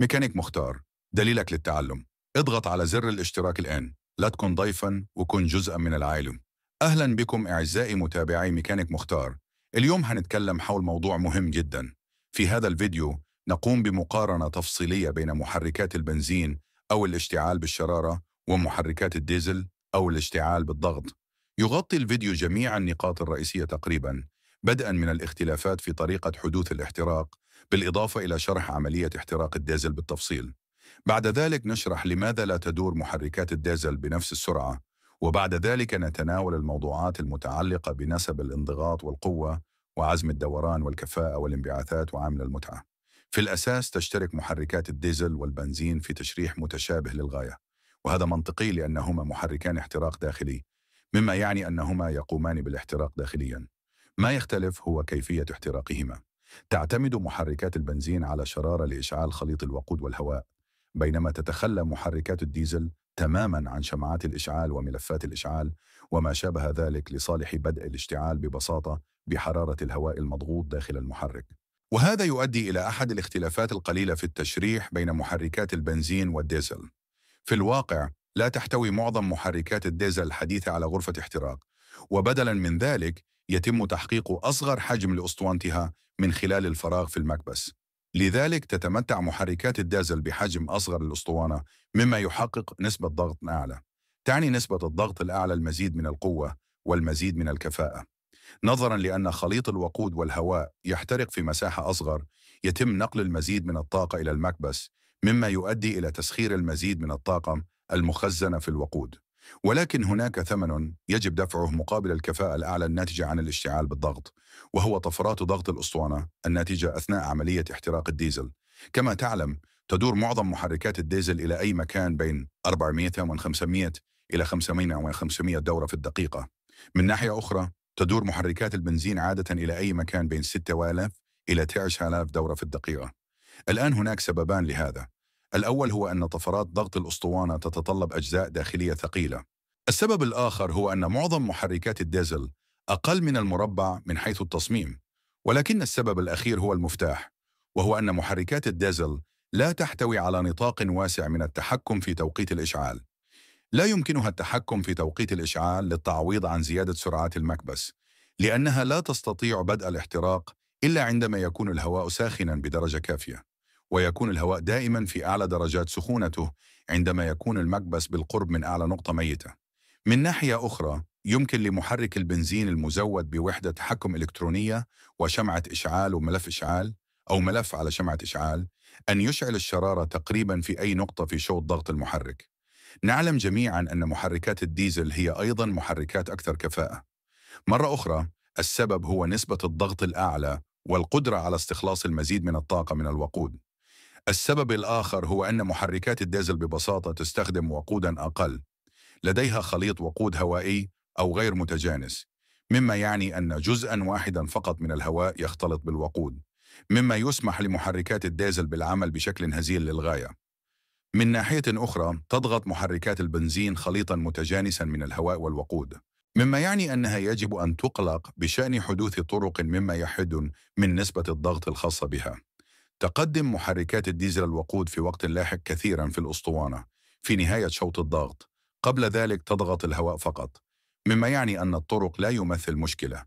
ميكانيك مختار دليلك للتعلم اضغط على زر الاشتراك الآن لا تكن ضيفا وكن جزءا من العالم أهلا بكم أعزائي متابعي ميكانيك مختار اليوم هنتكلم حول موضوع مهم جدا في هذا الفيديو نقوم بمقارنة تفصيلية بين محركات البنزين أو الاشتعال بالشرارة ومحركات الديزل أو الاشتعال بالضغط يغطي الفيديو جميع النقاط الرئيسية تقريبا بدءا من الاختلافات في طريقة حدوث الاحتراق بالإضافة إلى شرح عملية احتراق الديزل بالتفصيل بعد ذلك نشرح لماذا لا تدور محركات الديزل بنفس السرعة وبعد ذلك نتناول الموضوعات المتعلقة بنسب الانضغاط والقوة وعزم الدوران والكفاءة والانبعاثات وعامل المتعة في الأساس تشترك محركات الديزل والبنزين في تشريح متشابه للغاية وهذا منطقي لأنهما محركان احتراق داخلي مما يعني أنهما يقومان بالاحتراق داخلياً ما يختلف هو كيفية احتراقهما تعتمد محركات البنزين على شرارة لإشعال خليط الوقود والهواء بينما تتخلى محركات الديزل تماما عن شمعات الإشعال وملفات الإشعال وما شابه ذلك لصالح بدء الاشتعال ببساطة بحرارة الهواء المضغوط داخل المحرك وهذا يؤدي إلى أحد الاختلافات القليلة في التشريح بين محركات البنزين والديزل في الواقع لا تحتوي معظم محركات الديزل الحديثة على غرفة احتراق وبدلا من ذلك يتم تحقيق أصغر حجم لأسطوانتها من خلال الفراغ في المكبس لذلك تتمتع محركات الدازل بحجم أصغر للأسطوانة مما يحقق نسبة ضغط أعلى تعني نسبة الضغط الأعلى المزيد من القوة والمزيد من الكفاءة نظرا لأن خليط الوقود والهواء يحترق في مساحة أصغر يتم نقل المزيد من الطاقة إلى المكبس مما يؤدي إلى تسخير المزيد من الطاقة المخزنة في الوقود ولكن هناك ثمن يجب دفعه مقابل الكفاءة الأعلى الناتجة عن الاشتعال بالضغط وهو طفرات ضغط الأسطوانة الناتجة أثناء عملية احتراق الديزل كما تعلم تدور معظم محركات الديزل إلى أي مكان بين 400 و 500 إلى 500 و 500 دورة في الدقيقة من ناحية أخرى تدور محركات البنزين عادة إلى أي مكان بين 6000 إلى 10000 دورة في الدقيقة الآن هناك سببان لهذا الأول هو أن طفرات ضغط الأسطوانة تتطلب أجزاء داخلية ثقيلة. السبب الآخر هو أن معظم محركات الديزل أقل من المربع من حيث التصميم، ولكن السبب الأخير هو المفتاح، وهو أن محركات الديزل لا تحتوي على نطاق واسع من التحكم في توقيت الإشعال. لا يمكنها التحكم في توقيت الإشعال للتعويض عن زيادة سرعات المكبس، لأنها لا تستطيع بدء الاحتراق إلا عندما يكون الهواء ساخناً بدرجة كافية. ويكون الهواء دائما في أعلى درجات سخونته عندما يكون المكبس بالقرب من أعلى نقطة ميتة. من ناحية أخرى، يمكن لمحرك البنزين المزود بوحدة تحكم إلكترونية وشمعة إشعال وملف إشعال أو ملف على شمعة إشعال أن يشعل الشرارة تقريبا في أي نقطة في شوط ضغط المحرك. نعلم جميعا أن محركات الديزل هي أيضا محركات أكثر كفاءة. مرة أخرى، السبب هو نسبة الضغط الأعلى والقدرة على استخلاص المزيد من الطاقة من الوقود. السبب الآخر هو أن محركات الديزل ببساطة تستخدم وقودا أقل لديها خليط وقود هوائي أو غير متجانس مما يعني أن جزءا واحدا فقط من الهواء يختلط بالوقود مما يسمح لمحركات الديزل بالعمل بشكل هزيل للغاية من ناحية أخرى تضغط محركات البنزين خليطا متجانسا من الهواء والوقود مما يعني أنها يجب أن تقلق بشأن حدوث طرق مما يحد من نسبة الضغط الخاصة بها تقدم محركات الديزل الوقود في وقت لاحق كثيرا في الأسطوانة في نهاية شوط الضغط قبل ذلك تضغط الهواء فقط مما يعني أن الطرق لا يمثل مشكلة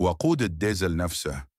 وقود الديزل نفسه